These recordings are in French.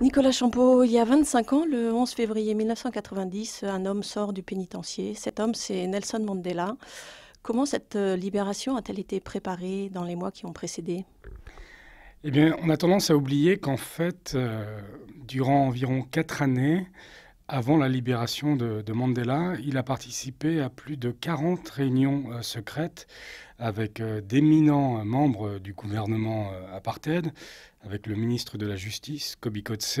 Nicolas Champeau, il y a 25 ans, le 11 février 1990, un homme sort du pénitencier. Cet homme, c'est Nelson Mandela. Comment cette euh, libération a-t-elle été préparée dans les mois qui ont précédé Eh bien, on a tendance à oublier qu'en fait, euh, durant environ quatre années, avant la libération de, Mandela, il a participé à plus de 40 réunions euh, secrètes avec d'éminents membres du gouvernement apartheid, avec le ministre de la Justice, Kobi Kotze,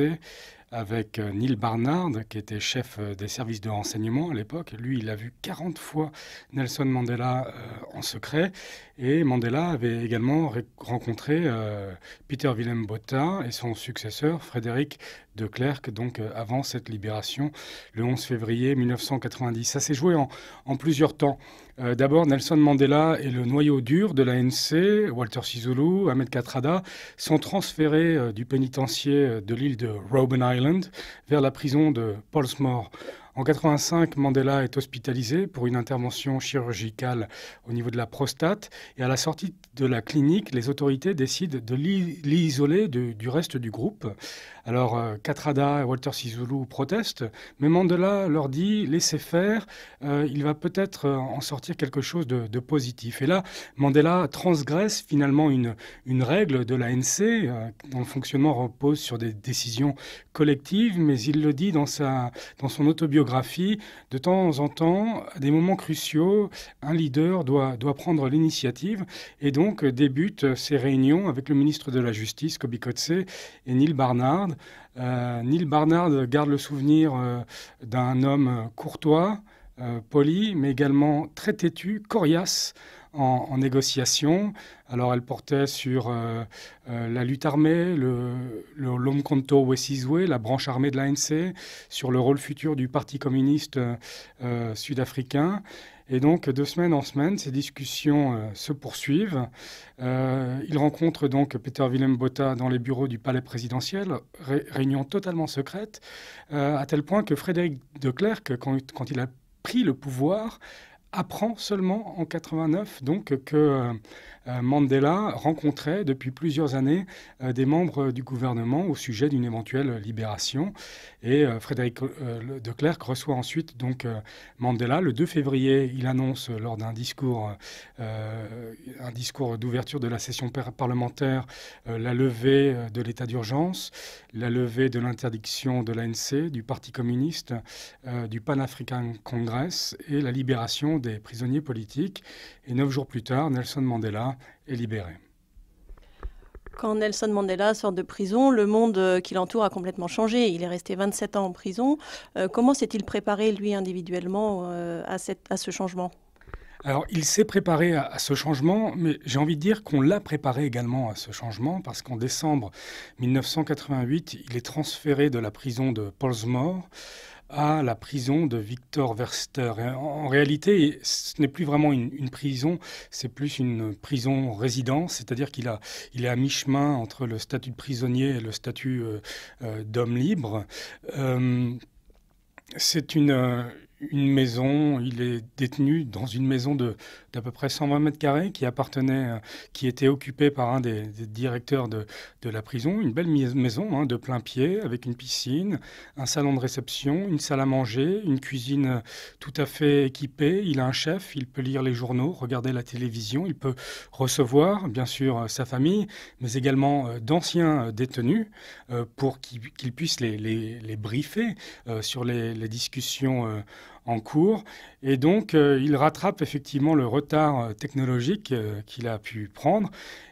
avec euh, Neil Barnard, qui était chef euh, des services de renseignement à l'époque. Lui, il a vu 40 fois Nelson Mandela euh, en secret. Et Mandela avait également rencontré Peter Willem Botta et son successeur, Frédéric de Klerk, donc avant cette libération, le 11 février 1990. Ça s'est joué en, plusieurs temps. D'abord, Nelson Mandela et le noyau dur de l'ANC, Walter Sisulu, Ahmed Katrada, sont transformés transféré euh, du pénitencier euh, de l'île de Robben Island vers la prison de Portsmouth en 85, Mandela est hospitalisé pour une intervention chirurgicale au niveau de la prostate et à la sortie de la clinique, les autorités décident de l'isoler du, reste du groupe. Alors Katrada euh, et Walter Sisulu protestent, mais Mandela leur dit laissez faire, euh, il va peut-être euh, en sortir quelque chose de, positif. Et là, Mandela transgresse finalement une, une règle de l'ANC dont le fonctionnement repose sur des décisions collectives, mais il le dit dans, sa, dans son autobiographie de temps en temps, à des moments cruciaux, un leader doit, doit prendre l'initiative et donc euh, débute ses euh, réunions avec le ministre de la Justice, Kobi Kotze, et Neil Barnard. Euh, Neil Barnard garde le souvenir d'un homme courtois, poli, mais également très têtu, coriace, en, négociation. Alors elle portait sur euh, euh, la lutte armée, le, Lomkonto Wessizwe, la branche armée de l'ANC, sur le rôle futur du Parti communiste euh, sud-africain. Et donc, de semaine en semaine, ces discussions se poursuivent. il rencontre donc Peter Willem Botta dans les bureaux du palais présidentiel, réunion totalement secrète, à tel point que Frédéric de Klerk, quand, quand il a pris le pouvoir, apprend seulement en 89 donc que euh, euh, Mandela rencontrait depuis plusieurs années euh, des membres du gouvernement au sujet d'une éventuelle libération. Et euh, Frédéric de Clercq reçoit ensuite donc Mandela. Le 2 février, il annonce lors d'un discours, un discours d'ouverture de la session parlementaire la levée de l'état d'urgence, la levée de l'interdiction de l'ANC, du Parti communiste, du Pan-African Congress et la libération des prisonniers politiques. Et neuf jours plus tard, Nelson Mandela est libéré. Quand Nelson Mandela sort de prison, le monde euh, qui l'entoure a complètement changé. Il est resté 27 ans en prison. Euh, comment s'est-il préparé, lui, individuellement, euh, à, cette, à, ce changement alors, il s'est préparé à, ce changement, mais j'ai envie de dire qu'on l'a préparé également à ce changement, parce qu'en décembre 1988, il est transféré de la prison de Pollsmoor à la prison de Victor Verster. En réalité, ce n'est plus vraiment une, prison, c'est plus une prison résidence, c'est-à-dire qu'il a, il est à mi-chemin entre le statut de prisonnier et le statut euh, euh, d'homme libre. Euh, c'est une une maison, il est détenu dans une maison de d'à peu près 120 mètres carrés qui appartenait, euh, qui était occupée par un des, directeurs de, de, la prison, une belle maison hein, de plein pied avec une piscine, un salon de réception, une salle à manger, une cuisine euh, tout à fait équipée. Il a un chef, il peut lire les journaux, regarder la télévision, il peut recevoir bien sûr euh, sa famille, mais également d'anciens détenus pour qu'ils puissent les, les, briefer sur les, les discussions en cours. Et donc, euh, il rattrape effectivement le retard euh, technologique euh, qu'il a pu prendre.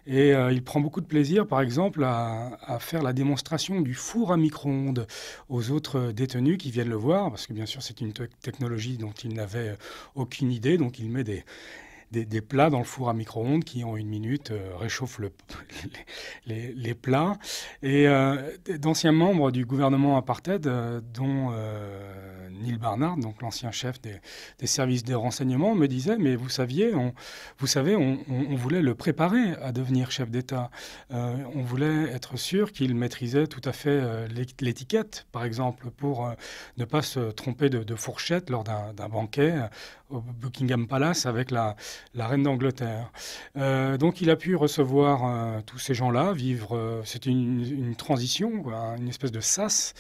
Et il prend beaucoup de plaisir, par exemple, à, faire la démonstration du four à micro-ondes aux autres détenus qui viennent le voir, parce que bien sûr, c'est une technologie dont il n'avait aucune idée. Donc, il met des, des, plats dans le four à micro-ondes qui, en une minute, euh, réchauffent les, plats. Et euh, d'anciens membres du gouvernement apartheid, euh, dont Neil Barnard, donc l'ancien chef des, services de renseignement, me disait Mais vous saviez, vous savez, on, voulait le préparer à devenir chef d'État. on voulait être sûr qu'il maîtrisait tout à fait l'étiquette, par exemple, pour ne pas se tromper de fourchette lors d'un banquet au Buckingham Palace avec la, reine d'Angleterre. Euh, donc il a pu recevoir euh, tous ces gens-là, vivre, euh, c'était une, transition, une espèce de sas.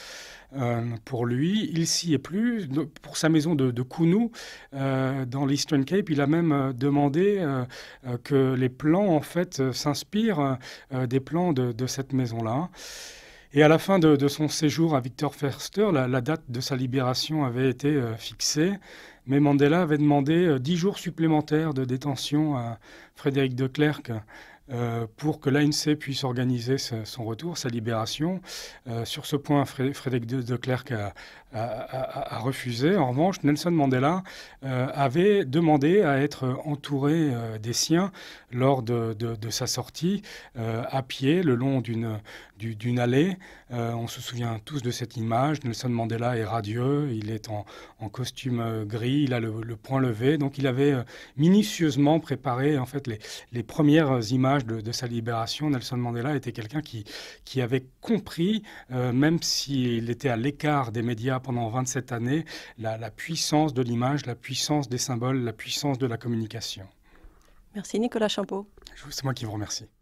pour lui, il s'y est plus. Pour sa maison de, de Kounou, dans l'Eastern Cape, il a même demandé que les plans, en fait, s'inspirent des plans de, cette maison-là. Et à la fin de, son séjour à Victor Ferster, la, date de sa libération avait été fixée. Mais Mandela avait demandé euh, dix jours supplémentaires de détention à Frédéric de Clercq. Euh, pour que l'ANC puisse organiser son retour, sa libération. Euh, sur ce point, Frédéric de, Clercq a, refusé. En revanche, Nelson Mandela euh, avait demandé à être entouré des siens lors de, sa sortie à pied le long d'une allée. on se souvient tous de cette image. Nelson Mandela est radieux, il est en, costume gris, il a le, poing levé. Donc il avait minutieusement préparé en fait les premières images de, sa libération, Nelson Mandela était quelqu'un qui, qui avait compris, euh, même s'il était à l'écart des médias pendant 27 années, la, la puissance de l'image, la puissance des symboles, la puissance de la communication. Merci Nicolas Champeau. C'est moi qui vous remercie.